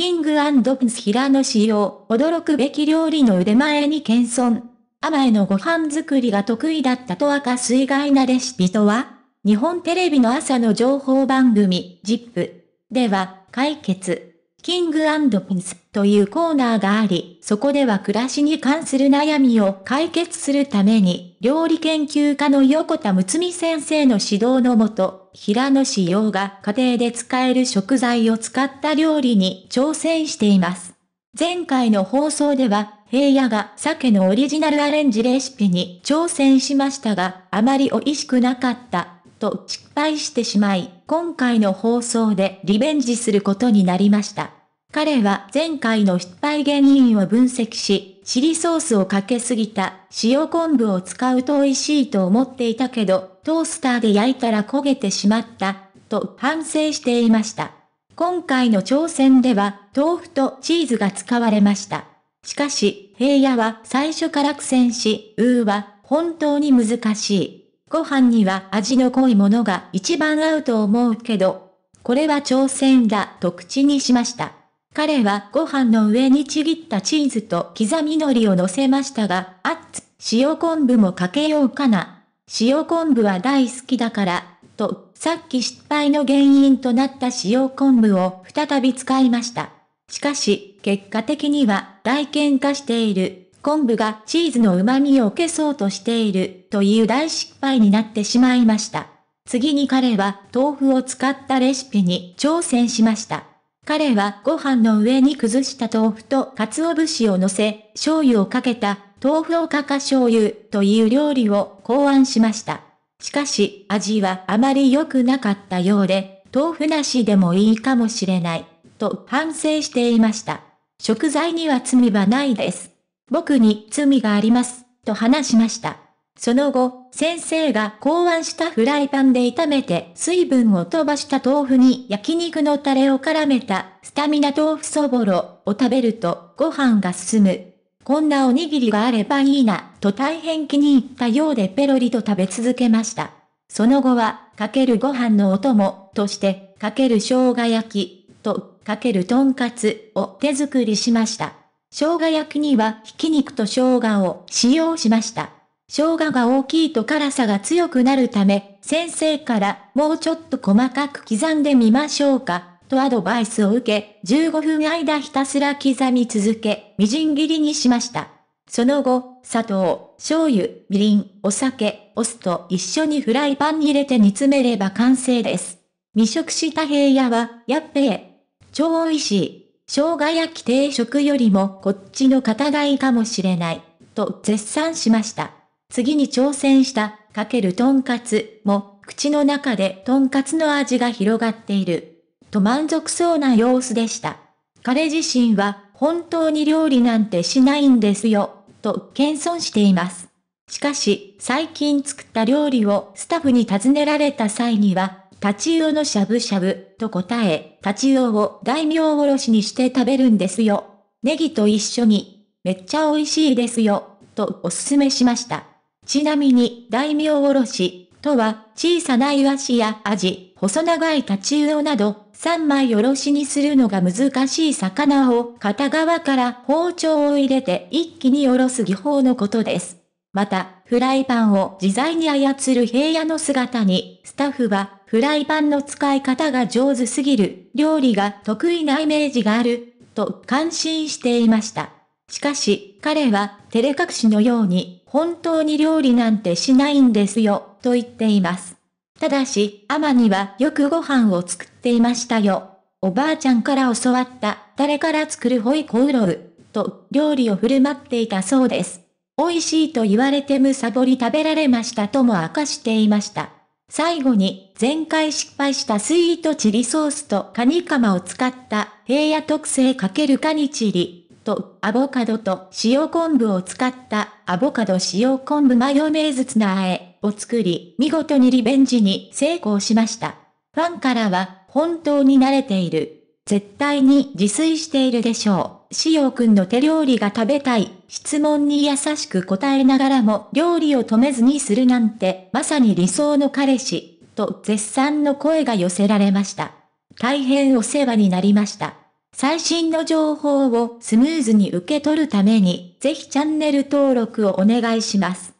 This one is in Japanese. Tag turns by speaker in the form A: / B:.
A: キングプンス平野仕様、驚くべき料理の腕前に謙遜。甘えのご飯作りが得意だったと明かす意外なレシピとは日本テレビの朝の情報番組、ZIP では、解決、キングピンスというコーナーがあり、そこでは暮らしに関する悩みを解決するために、料理研究家の横田睦美先生の指導のもと、平野紫耀が家庭で使える食材を使った料理に挑戦しています。前回の放送では、平野が鮭のオリジナルアレンジレシピに挑戦しましたが、あまり美味しくなかった、と失敗してしまい、今回の放送でリベンジすることになりました。彼は前回の失敗原因を分析し、チリソースをかけすぎた、塩昆布を使うと美味しいと思っていたけど、トースターで焼いたら焦げてしまった、と反省していました。今回の挑戦では、豆腐とチーズが使われました。しかし、平野は最初から苦戦し、うーは本当に難しい。ご飯には味の濃いものが一番合うと思うけど、これは挑戦だと口にしました。彼はご飯の上にちぎったチーズと刻み海苔を乗せましたが、あっつ、塩昆布もかけようかな。塩昆布は大好きだから、と、さっき失敗の原因となった塩昆布を再び使いました。しかし、結果的には大喧嘩している。昆布がチーズの旨味を消そうとしているという大失敗になってしまいました。次に彼は豆腐を使ったレシピに挑戦しました。彼はご飯の上に崩した豆腐と鰹節を乗せ、醤油をかけた豆腐おかか醤油という料理を考案しました。しかし、味はあまり良くなかったようで、豆腐なしでもいいかもしれない、と反省していました。食材には罪はないです。僕に罪があります、と話しました。その後、先生が考案したフライパンで炒めて水分を飛ばした豆腐に焼肉のタレを絡めたスタミナ豆腐そぼろを食べるとご飯が進むこんなおにぎりがあればいいな、と大変気に入ったようでペロリと食べ続けました。その後は、かけるご飯のお供、として、かける生姜焼き、と、かけるとんかつ、を手作りしました。生姜焼きには、ひき肉と生姜を使用しました。生姜が大きいと辛さが強くなるため、先生から、もうちょっと細かく刻んでみましょうか、とアドバイスを受け、15分間ひたすら刻み続け、みじん切りにしました。その後、砂糖、醤油、みりん、お酒、お酢と一緒にフライパンに入れて煮詰めれば完成です。未食した平野は、やっべえ。超美味しい。生姜焼き定食よりもこっちの方がいいかもしれない。と絶賛しました。次に挑戦した、かけるとんかつも、口の中でとんかつの味が広がっている。と満足そうな様子でした。彼自身は、本当に料理なんてしないんですよ、と謙遜しています。しかし、最近作った料理をスタッフに尋ねられた際には、タチウオのしゃぶしゃぶと答え、タチウオを大名おろしにして食べるんですよ。ネギと一緒に、めっちゃ美味しいですよ、とおすすめしました。ちなみに、大名おろしとは、小さなイワシやアジ、細長いタチウオなど、三枚おろしにするのが難しい魚を片側から包丁を入れて一気におろす技法のことです。また、フライパンを自在に操る平野の姿に、スタッフは、フライパンの使い方が上手すぎる、料理が得意なイメージがある、と感心していました。しかし、彼は、照れ隠しのように、本当に料理なんてしないんですよ、と言っています。ただし、アマにはよくご飯を作っていましたよ。おばあちゃんから教わった、誰から作るホイコウロウ、と、料理を振る舞っていたそうです。美味しいと言われてむさぼり食べられましたとも明かしていました。最後に、前回失敗したスイートチリソースとカニカマを使った、平野特製かけるカニチリ、と、アボカドと塩昆布を使った、アボカド塩昆布マヨネーズツナえ。を作り、見事にリベンジに成功しました。ファンからは、本当に慣れている。絶対に自炊しているでしょう。しおうくんの手料理が食べたい。質問に優しく答えながらも料理を止めずにするなんて、まさに理想の彼氏。と絶賛の声が寄せられました。大変お世話になりました。最新の情報をスムーズに受け取るために、ぜひチャンネル登録をお願いします。